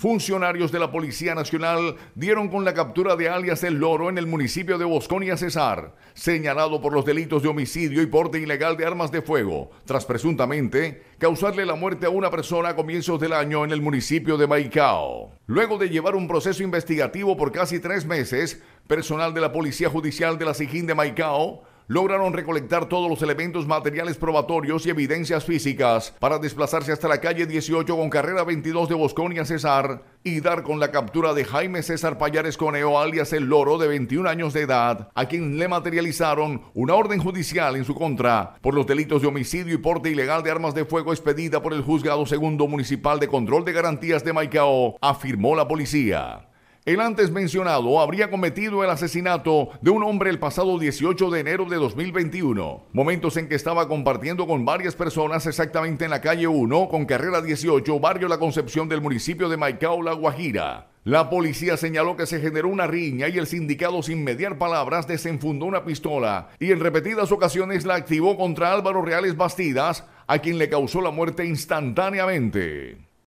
Funcionarios de la Policía Nacional dieron con la captura de alias El Loro en el municipio de Bosconia Cesar, señalado por los delitos de homicidio y porte ilegal de armas de fuego, tras presuntamente causarle la muerte a una persona a comienzos del año en el municipio de Maicao. Luego de llevar un proceso investigativo por casi tres meses, personal de la Policía Judicial de la Sijín de Maicao lograron recolectar todos los elementos materiales probatorios y evidencias físicas para desplazarse hasta la calle 18 con carrera 22 de Bosconia César y dar con la captura de Jaime César Payares Coneo, alias El Loro, de 21 años de edad, a quien le materializaron una orden judicial en su contra por los delitos de homicidio y porte ilegal de armas de fuego expedida por el Juzgado Segundo Municipal de Control de Garantías de Maicao, afirmó la policía. El antes mencionado habría cometido el asesinato de un hombre el pasado 18 de enero de 2021, momentos en que estaba compartiendo con varias personas exactamente en la calle 1 con carrera 18, barrio La Concepción del municipio de Maicao, La Guajira. La policía señaló que se generó una riña y el sindicado sin mediar palabras desenfundó una pistola y en repetidas ocasiones la activó contra Álvaro Reales Bastidas, a quien le causó la muerte instantáneamente.